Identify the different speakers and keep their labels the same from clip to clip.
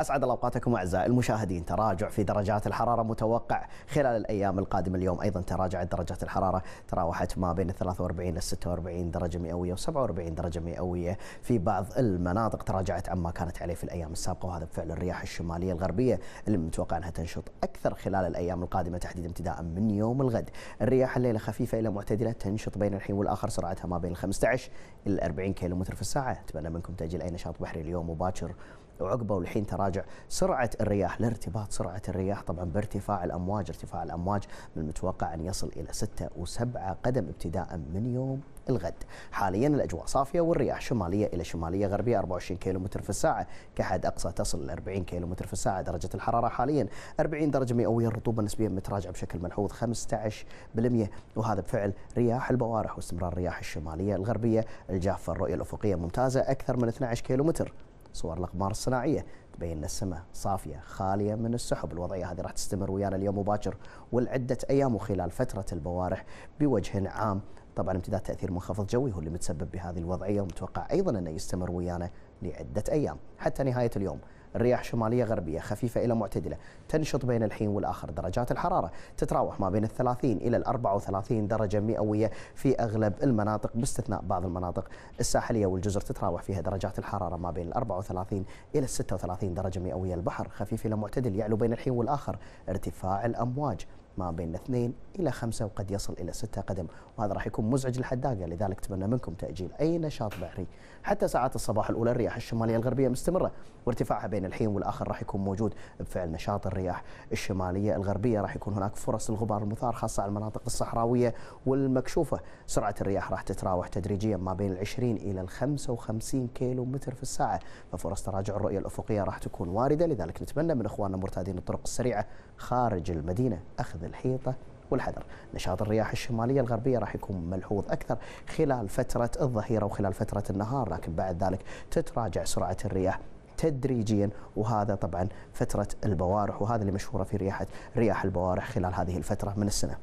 Speaker 1: أسعد الله أوقاتكم أعزائي المشاهدين تراجع في درجات الحرارة متوقع خلال الأيام القادمة اليوم أيضا تراجعت درجات الحرارة تراوحت ما بين 43 إلى 46 درجة مئوية و47 درجة مئوية في بعض المناطق تراجعت عما كانت عليه في الأيام السابقة وهذا بفعل الرياح الشمالية الغربية اللي متوقع أنها تنشط أكثر خلال الأيام القادمة تحديدا ابتداء من يوم الغد الرياح الليلة خفيفة إلى معتدلة تنشط بين الحين والآخر سرعتها ما بين 15 إلى 40 كيلومتر في الساعة أتمنى منكم تأجيل أي نشاط بحري اليوم مباشر وعقبه والحين تراجع سرعه الرياح لارتباط سرعه الرياح طبعا بارتفاع الامواج ارتفاع الامواج من المتوقع ان يصل الى 6 و7 قدم ابتداء من يوم الغد حاليا الاجواء صافيه والرياح شماليه الى شماليه غربيه 24 متر في الساعه كحد اقصى تصل ل 40 متر في الساعه درجه الحراره حاليا 40 درجه مئويه الرطوبه نسبيا متراجعه بشكل ملحوظ 15% وهذا بفعل رياح البوارح واستمرار الرياح الشماليه الغربيه الجافه الرؤيه الافقيه ممتازه اكثر من 12 متر صور الاقمار الصناعيه تبين ان السماء صافيه خاليه من السحب، الوضعيه هذه راح تستمر ويانا اليوم مباشر والعده ايام وخلال فتره البوارح بوجه عام، طبعا امتداد تاثير منخفض جوي هو اللي متسبب بهذه الوضعيه ومتوقع ايضا انه يستمر ويانا لعده ايام حتى نهايه اليوم. الرياح شمالية غربية خفيفة إلى معتدلة تنشط بين الحين والآخر درجات الحرارة تتراوح ما بين الثلاثين إلى الأربعة وثلاثين درجة مئوية في أغلب المناطق باستثناء بعض المناطق الساحلية والجزر تتراوح فيها درجات الحرارة ما بين الأربعة وثلاثين إلى الستة وثلاثين درجة مئوية البحر خفيف إلى معتدل يعلو بين الحين والآخر ارتفاع الأمواج ما بين اثنين إلى خمسة وقد يصل إلى ستة قدم وهذا راح يكون مزعج للحداقة لذلك أتمنى منكم تأجيل أي نشاط بحري حتى ساعات الصباح الأولى الرياح الشمالية الغربية مستمرة وارتفاعها بين الحين والآخر راح يكون موجود بفعل نشاط الرياح الشمالية الغربية راح يكون هناك فرص الغبار المثار خاصة على المناطق الصحراوية والمكشوفة سرعة الرياح راح تتراوح تدريجيا ما بين ال20 إلى ال ال55 كيلو متر في الساعة ففرص تراجع الرؤية الأفقية راح تكون واردة لذلك نتمنى من إخواننا مرتادين الطرق السريعة خارج المدينة أخذ اتخاذ الحيطه والحذر نشاط الرياح الشمالية الغربية راح يكون ملحوظ أكثر خلال فترة الظهيرة وخلال فترة النهار لكن بعد ذلك تتراجع سرعة الرياح تدريجيا وهذا طبعا فترة البوارح وهذا اللي مشهورة في رياحة رياح البوارح خلال هذه الفترة من السنة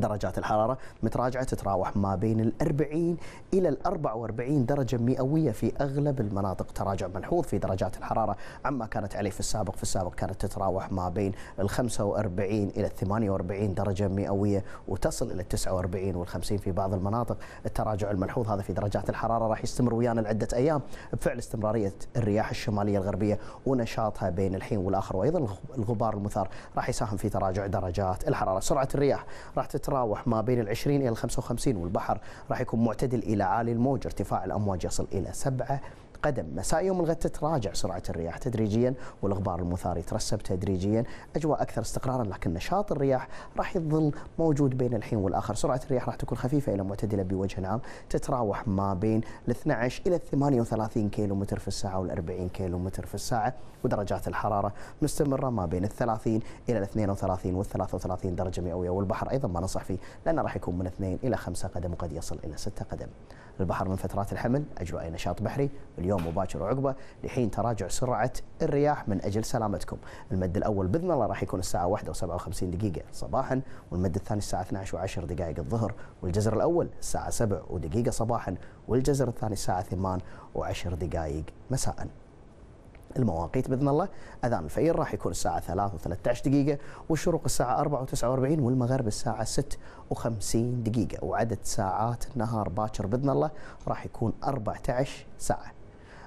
Speaker 1: درجات الحرارة متراجعة تتراوح ما بين ال 40 إلى ال 44 درجة مئوية في أغلب المناطق تراجع ملحوظ في درجات الحرارة عما كانت عليه في السابق في السابق كانت تتراوح ما بين ال 45 إلى ال 48 درجة مئوية وتصل إلى ال 49 وال 50 في بعض المناطق التراجع الملحوظ هذا في درجات الحرارة راح يستمر ويانا لعدة أيام بفعل استمرارية الرياح الشمالية الغربية ونشاطها بين الحين والآخر وأيضا الغبار المثار راح يساهم في تراجع درجات الحرارة سرعة الرياح راح تت يتراوح ما بين ال 20 الى ال 55 والبحر راح يكون معتدل الى عالي الموج ارتفاع الامواج يصل الى 7 قدم مساء يوم الغد تتراجع سرعة الرياح تدريجيا والغبار المثار يترسب تدريجيا أجواء أكثر استقرارا لكن نشاط الرياح راح يظل موجود بين الحين والآخر سرعة الرياح راح تكون خفيفة إلى معتدلة بوجه عام تتراوح ما بين ال 12 إلى 38 كيلو متر في الساعة وال 40 كيلو متر في الساعة ودرجات الحرارة مستمرة ما بين ال 30 إلى ال 32 وال 33 درجة مئوية والبحر أيضا ما ننصح فيه لأنه راح يكون من 2 إلى 5 قدم وقد يصل إلى 6 قدم البحر من فترات الحمل أجواء نشاط بحري اليوم اليوم مباشر وعقبه لحين تراجع سرعه الرياح من اجل سلامتكم. المد الاول باذن الله راح يكون الساعه 1:57 دقيقه صباحا والمد الثاني الساعه 12 و10 دقائق الظهر والجزر الاول الساعه 7 ودقيقه صباحا والجزر الثاني الساعه 8 و10 دقائق مساء. المواقيت باذن الله اذان الفير راح يكون الساعه 3 و13 دقيقه والشروق الساعه 4 و49 والمغرب الساعه 6 و50 دقيقه وعدد ساعات النهار باكر باذن الله راح يكون 14 ساعه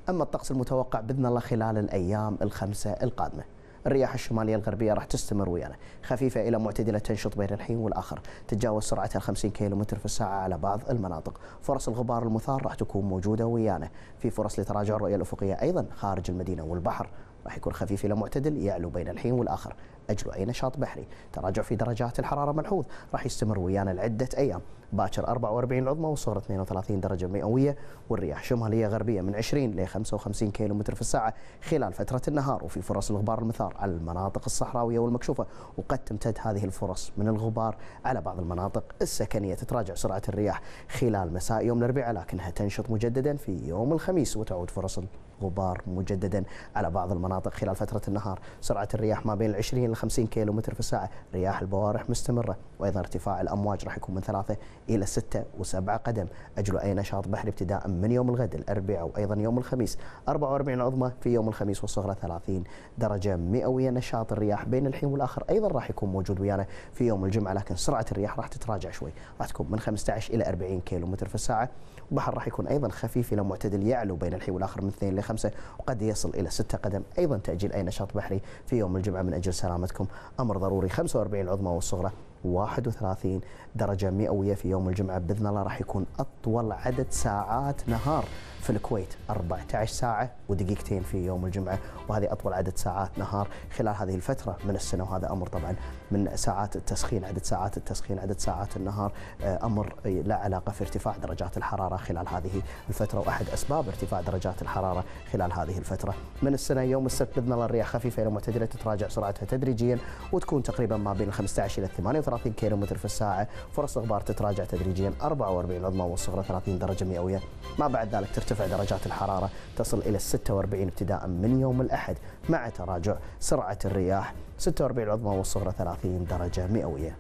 Speaker 1: أما الطقس المتوقع بإذن الله خلال الأيام الخمسة القادمة الرياح الشمالية الغربية راح تستمر ويانا خفيفة إلى معتدلة تنشط بين الحين والآخر تتجاوز سرعتها 50 كيلومتر في الساعة على بعض المناطق فرص الغبار المثار راح تكون موجودة ويانا في فرص لتراجع الرؤية الأفقية أيضا خارج المدينة والبحر راح يكون خفيف إلى معتدل يعلو بين الحين والآخر اجواء نشاط بحري، تراجع في درجات الحراره ملحوظ راح يستمر ويانا لعده ايام، باكر 44 العظمى وصورة 32 درجه مئويه والرياح شماليه غربيه من 20 ل 55 متر في الساعه خلال فتره النهار وفي فرص الغبار المثار على المناطق الصحراويه والمكشوفه وقد تمتد هذه الفرص من الغبار على بعض المناطق السكنيه تتراجع سرعه الرياح خلال مساء يوم الاربعاء لكنها تنشط مجددا في يوم الخميس وتعود فرص الغبار مجددا على بعض المناطق خلال فتره النهار، سرعه الرياح ما بين 20 ل 50 كيلو متر في الساعة رياح البوارح مستمرة وأيضا ارتفاع الأمواج راح يكون من ثلاثه إلى سته وسبعه قدم أجلوا أي نشاط بحري ابتداء من يوم الغد الأربعاء وأيضا يوم الخميس 44 عظمى في يوم الخميس والصغرى 30 درجة مئوية نشاط الرياح بين الحين والآخر أيضا راح يكون موجود ويانا في يوم الجمعة لكن سرعة الرياح راح تتراجع شوي راح تكون من 15 إلى 40 كيلو متر في الساعة البحر راح يكون أيضا خفيف إلى معتدل يعلو بين الحين والآخر من 2 إلى 5 وقد يصل إلى 6 قدم أيضا تأجيل أي نشاط بحري في يوم الجمعة من أجل سلامة سلامتكم امر ضروري 45 العظمى والصغرى 31 درجه مئويه في يوم الجمعه باذن الله راح يكون اطول عدد ساعات نهار في الكويت 14 ساعة ودقيقتين في يوم الجمعة وهذه أطول عدد ساعات نهار خلال هذه الفترة من السنة وهذا أمر طبعا من ساعات التسخين عدد ساعات التسخين عدد ساعات النهار آه، أمر لا علاقة في ارتفاع درجات الحرارة خلال هذه الفترة وأحد أسباب ارتفاع درجات الحرارة خلال هذه الفترة من السنة يوم السبت بإذن الله الرياح خفيفة إلى معتدلة تتراجع سرعتها تدريجيا وتكون تقريبا ما بين 15 إلى 38 كيلومتر في الساعة فرص الغبار تتراجع تدريجيا 44 عظمى والصغرى 30 درجة مئوية ما بعد ذلك ترتفع ترتفع درجات الحرارة تصل إلى 46 ابتداء من يوم الأحد مع تراجع سرعة الرياح 46 العظمى والصغرى 30 درجة مئوية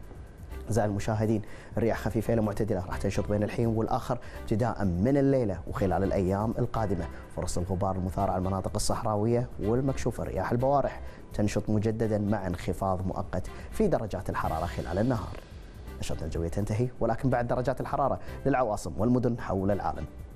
Speaker 1: أعزائي المشاهدين الرياح خفيفة إلى معتدلة راح تنشط بين الحين والآخر ابتداء من الليلة وخلال الأيام القادمة فرص الغبار المثار على المناطق الصحراوية والمكشوفة رياح البوارح تنشط مجددا مع انخفاض مؤقت في درجات الحرارة خلال النهار نشاطنا الجوية تنتهي ولكن بعد درجات الحرارة للعواصم والمدن حول العالم